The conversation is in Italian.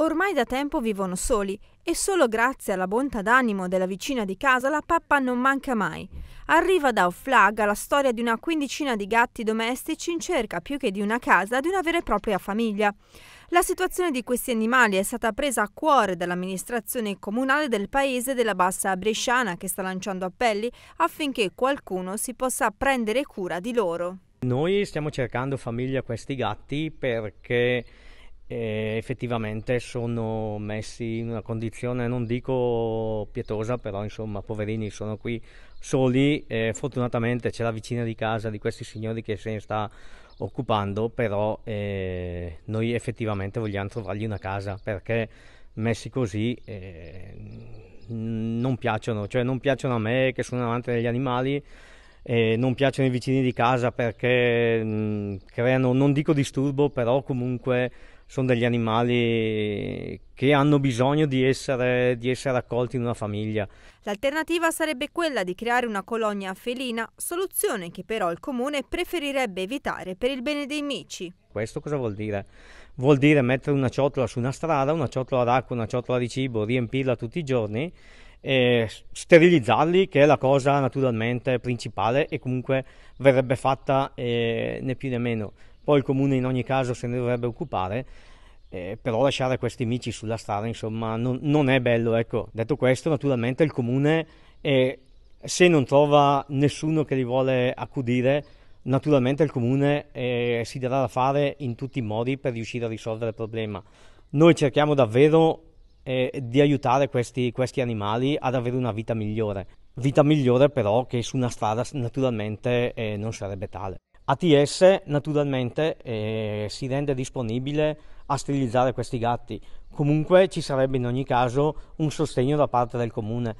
Ormai da tempo vivono soli e solo grazie alla bontà d'animo della vicina di casa la pappa non manca mai. Arriva da Offlag la storia di una quindicina di gatti domestici in cerca più che di una casa, di una vera e propria famiglia. La situazione di questi animali è stata presa a cuore dall'amministrazione comunale del paese della Bassa Bresciana che sta lanciando appelli affinché qualcuno si possa prendere cura di loro. Noi stiamo cercando famiglia a questi gatti perché eh, effettivamente sono messi in una condizione, non dico pietosa, però insomma, poverini, sono qui soli. Eh, fortunatamente c'è la vicina di casa di questi signori che se ne sta occupando, però eh, noi effettivamente vogliamo trovargli una casa perché messi così eh, non piacciono, cioè non piacciono a me che sono amante degli animali eh, non piacciono i vicini di casa perché mh, mm, creano, non dico disturbo, però comunque sono degli animali che hanno bisogno di essere, di essere, accolti in una famiglia. L'alternativa sarebbe quella di creare una colonia felina, soluzione che però il comune preferirebbe evitare per il bene dei mici. Questo cosa vuol dire? Vuol dire mettere una ciotola su una strada, una ciotola d'acqua, una ciotola di cibo, riempirla tutti i giorni eh, sterilizzarli, che è la cosa naturalmente principale e comunque verrebbe fatta eh, né più né meno. Poi il comune in ogni caso se ne dovrebbe occupare, eh, però lasciare questi amici sulla strada insomma non, non, è bello. Ecco. Detto questo naturalmente il comune se non trova nessuno che li vuole accudire naturalmente il comune si darà da fare in tutti i modi per riuscire a risolvere il problema. Noi cerchiamo davvero eh, di aiutare questi, questi animali ad avere una vita migliore. Vita migliore però che su una strada naturalmente eh, non sarebbe tale. ATS naturalmente eh, si rende disponibile a sterilizzare questi gatti, comunque ci sarebbe in ogni caso un sostegno da parte del comune.